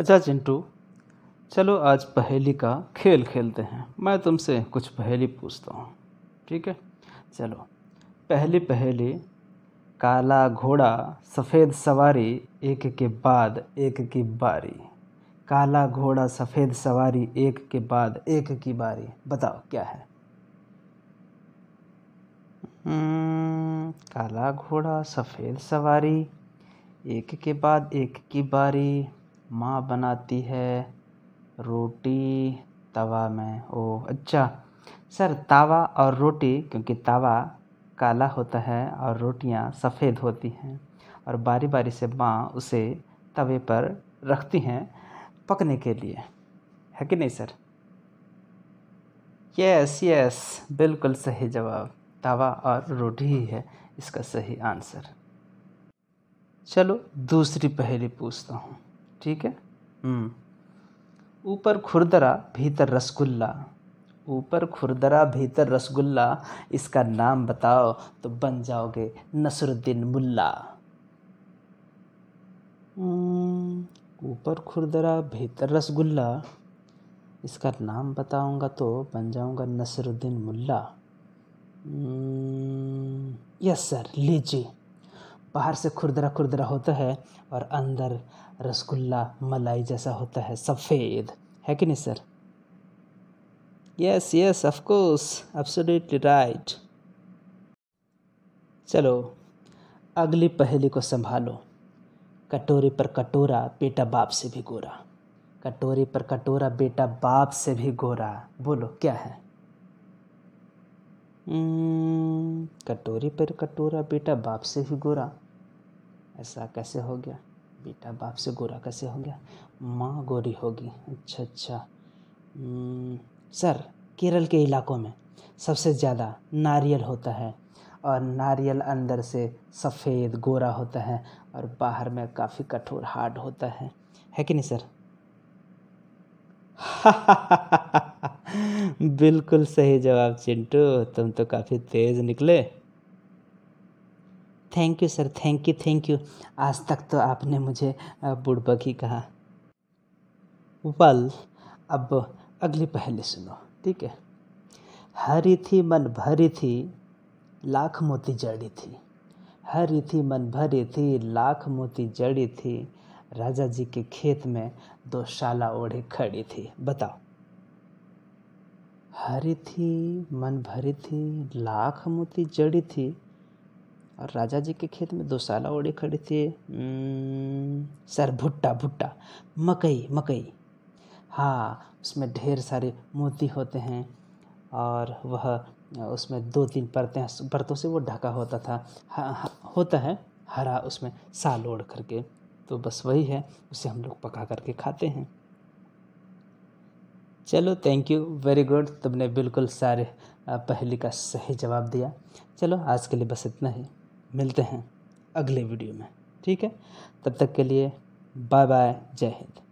अच्छा चिंटू चलो आज पहेली का खेल खेलते हैं मैं तुमसे कुछ पहेली पूछता हूँ ठीक है चलो पहली पहेली काला घोड़ा सफ़ेद सवारी एक के बाद एक की बारी काला घोड़ा सफ़ेद सवारी एक के बाद एक की बारी बताओ क्या है हम्म, काला घोड़ा सफ़ेद सवारी एक के बाद एक की बारी माँ बनाती है रोटी तवा में ओह अच्छा सर तवा और रोटी क्योंकि तवा काला होता है और रोटियाँ सफ़ेद होती हैं और बारी बारी से माँ उसे तवे पर रखती हैं पकने के लिए है कि नहीं सर यस यस बिल्कुल सही जवाब तवा और रोटी ही है इसका सही आंसर चलो दूसरी पहेली पूछता हूँ ठीक है हम्म। ऊपर खुरदरा भीतर रसगुल्ला ऊपर खुरदरा भीतर रसगुल्ला इसका नाम बताओ तो बन जाओगे नसरुद्दीन मुल्ला हम्म, ऊपर खुरदरा भीतर रसगुल्ला इसका नाम बताऊंगा तो बन जाऊंगा Nasruddin Mulla hmm, yes sir लीजिए बाहर से खुरदरा खुरदरा होता है और अंदर रसगुल्ला मलाई जैसा होता है सफ़ेद है कि नहीं sir yes yes course absolutely right चलो अगली पहेली को संभालो कटोरी पर कटोरा बेटा बाप से भी गोरा कटोरी पर कटोरा बेटा बाप से भी गोरा बोलो क्या है hmm. कटोरी पर कटोरा बेटा बाप से ही गोरा ऐसा कैसे हो गया बेटा बाप से गोरा कैसे हो गया माँ गोरी होगी अच्छा अच्छा हम्म, सर केरल के इलाकों में सबसे ज़्यादा नारियल होता है और नारियल अंदर से सफ़ेद गोरा होता है और बाहर में काफ़ी कठोर हार्ड होता है है कि नहीं सर बिल्कुल सही जवाब चिंटू तुम तो काफ़ी तेज़ निकले thank you sir thank you thank you आज तक तो आपने मुझे बुड़बक ही कहा वल अब अगली पहली सुनो ठीक है हरी थी मन भरी थी लाख मोती जड़ी थी हरी थी मन भरी थी लाख मोती जड़ी थी राजा जी के खेत में दो शाला ओढ़े खड़ी थी बताओ हरी थी मन भरी थी लाख मोती जड़ी थी और राजा जी के खेत में दो साला ओढ़े खड़े थे हम्म, सर भुट्टा भुट्टा मकई मकई हाँ उसमें ढेर सारे मोती होते हैं और वह उसमें दो तीन परतें परतों से वो ढका होता था हा, होता है हरा उसमें साल ओढ़ करके तो बस वही है उसे हम लोग पका करके खाते हैं चलो थैंक यू वेरी गुड तुमने बिल्कुल सारे पहली का सही जवाब दिया चलो आज के लिए बस इतना ही मिलते हैं अगले वीडियो में ठीक है तब तक के लिए बाय बाय जय हिंद